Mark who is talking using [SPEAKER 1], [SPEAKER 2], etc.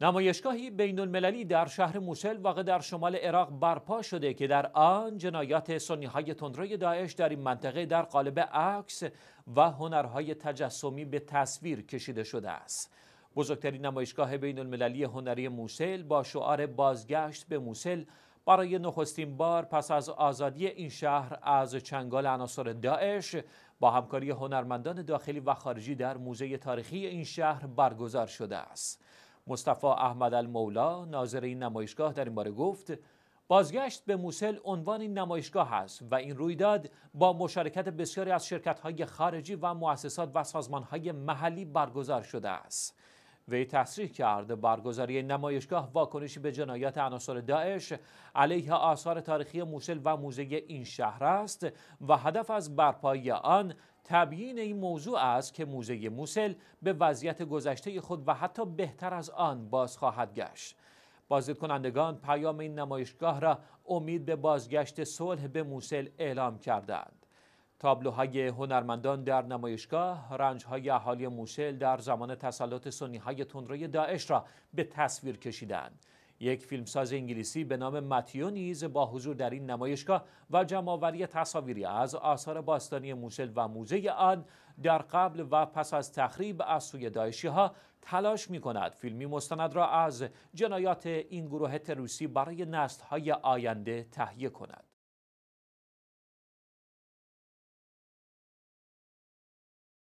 [SPEAKER 1] نمایشگاهی بین المللی در شهر موسل واقع در شمال عراق برپا شده که در آن جنایات سنی های تندروی داعش در این منطقه در قالب عکس و هنرهای تجسمی به تصویر کشیده شده است. بزرگترین نمایشگاه بین المللی هنری موسل با شعار بازگشت به موسل برای نخستین بار پس از آزادی این شهر از چنگال عناصر داعش با همکاری هنرمندان داخلی و خارجی در موزه تاریخی این شهر برگزار شده است. مصطفی احمد المولا ناظر این نمایشگاه در این باره گفت بازگشت به موسل عنوان این نمایشگاه است و این رویداد با مشارکت بسیاری از شرکت‌های خارجی و مؤسسات و سازمان‌های محلی برگزار شده است. وی تصریح کرد برگزاری نمایشگاه واکنشی به جنایات عناصر داعش علیه آثار تاریخی موسل و موزه این شهر است و هدف از برپایی آن تبیین این موضوع است که موزه موسل به وضعیت گذشته خود و حتی بهتر از آن باز خواهد گشت بازدید پیام این نمایشگاه را امید به بازگشت صلح به موسل اعلام کردند تابلوهای هنرمندان در نمایشگاه رنجهای اهالی موشل در زمان تسلط سنیهای تندروی داعش را به تصویر کشیدند یک فیلمساز انگلیسی به نام ماتیو نیز با حضور در این نمایشگاه و جمعآوری تصاویری از آثار باستانی موشل و موزه آن در قبل و پس از تخریب از سوی داعشیها تلاش می کند فیلمی مستند را از جنایات این گروه تروسی برای نست آینده تهیه کند